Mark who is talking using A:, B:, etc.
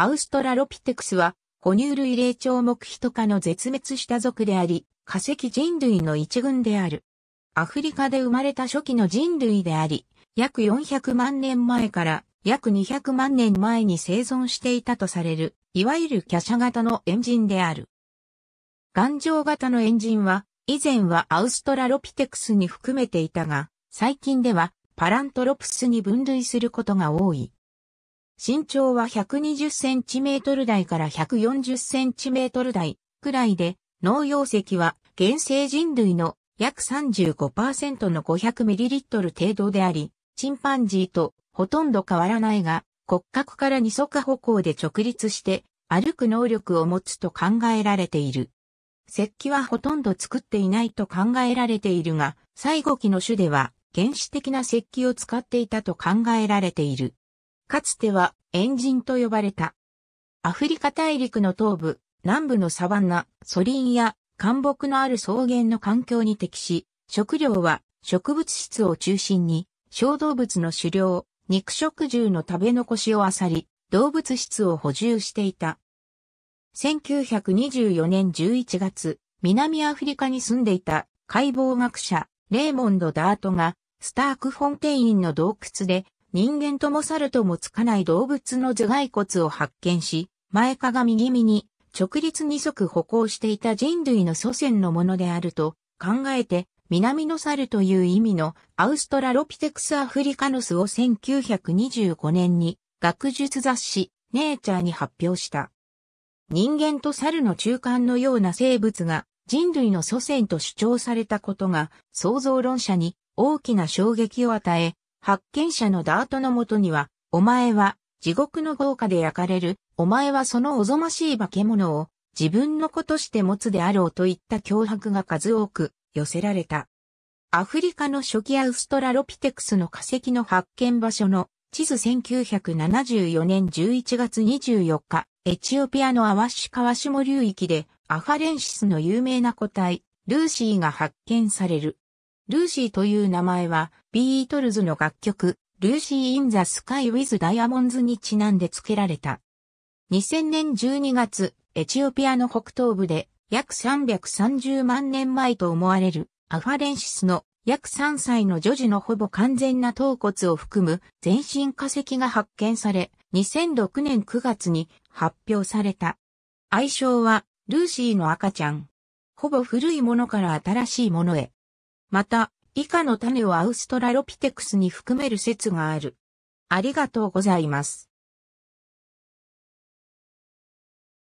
A: アウストラロピテクスは、哺乳類霊長目ヒト科の絶滅した族であり、化石人類の一群である。アフリカで生まれた初期の人類であり、約400万年前から約200万年前に生存していたとされる、いわゆる華奢型のエンジンである。頑丈型のエンジンは、以前はアウストラロピテクスに含めていたが、最近ではパラントロプスに分類することが多い。身長は120センチメートル台から140センチメートル台くらいで、農用石は原生人類の約35%の 500ml 程度であり、チンパンジーとほとんど変わらないが、骨格から二足歩行で直立して歩く能力を持つと考えられている。石器はほとんど作っていないと考えられているが、最後期の種では原始的な石器を使っていたと考えられている。かつてはエンジンと呼ばれた。アフリカ大陸の東部、南部のサバンナ、ソリンや干木のある草原の環境に適し、食料は植物質を中心に、小動物の狩猟、肉食獣の食べ残しをあさり、動物質を補充していた。1924年11月、南アフリカに住んでいた解剖学者、レーモンド・ダートが、スターク・フォンテインの洞窟で人間とも猿ともつかない動物の頭蓋骨を発見し、前かがみ気味に直立二足歩行していた人類の祖先のものであると考えて、南の猿という意味のアウストラロピテクスアフリカノスを1925年に学術雑誌ネイチャーに発表した。人間と猿の中間のような生物が人類の祖先と主張されたことが創造論者に大きな衝撃を与え、発見者のダートのもとには、お前は地獄の豪華で焼かれる、お前はそのおぞましい化け物を自分の子として持つであろうといった脅迫が数多く寄せられた。アフリカの初期アウストラロピテクスの化石の発見場所の地図1974年11月24日、エチオピアのアワッシュ川下流域でアファレンシスの有名な個体、ルーシーが発見される。ルーシーという名前は、ビートルズの楽曲、ルーシー・イン・ザ・スカイ・ウィズ・ダイヤモンズにちなんで付けられた。2000年12月、エチオピアの北東部で、約330万年前と思われる、アファレンシスの約3歳の女児のほぼ完全な頭骨を含む全身化石が発見され、2006年9月に発表された。愛称は、ルーシーの赤ちゃん。ほぼ古いものから新しいものへ。また、以下の種をアウストラロピテクスに含める説がある。ありがとうございます。